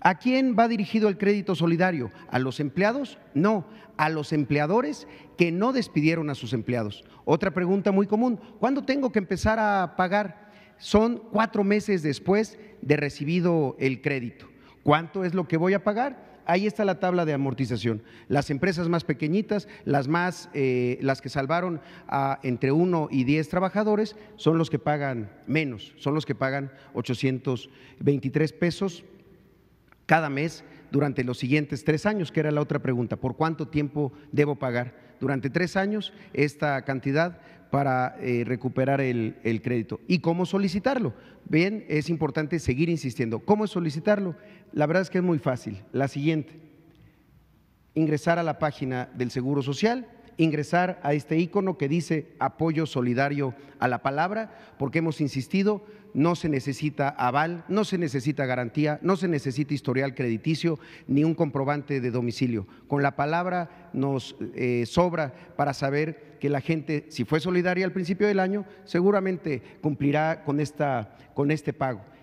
¿A quién va dirigido el crédito solidario? ¿A los empleados? No, a los empleadores que no despidieron a sus empleados. Otra pregunta muy común, ¿cuándo tengo que empezar a pagar? Son cuatro meses después de recibido el crédito. ¿Cuánto es lo que voy a pagar? Ahí está la tabla de amortización. Las empresas más pequeñitas, las, más, eh, las que salvaron a entre 1 y 10 trabajadores, son los que pagan menos, son los que pagan 823 pesos cada mes durante los siguientes tres años, que era la otra pregunta, ¿por cuánto tiempo debo pagar? Durante tres años esta cantidad para eh, recuperar el, el, crédito. ¿Y cómo solicitarlo? Bien, es importante seguir insistiendo. ¿Cómo solicitarlo? La verdad es que es muy fácil. La siguiente, ingresar a la página del Seguro Social, ingresar a este icono que dice apoyo solidario a la palabra, porque hemos insistido, no se necesita aval, no se necesita garantía, no se necesita historial crediticio ni un comprobante de domicilio. Con la palabra nos eh, sobra para saber que la gente, si fue solidaria al principio del año, seguramente cumplirá con, esta, con este pago.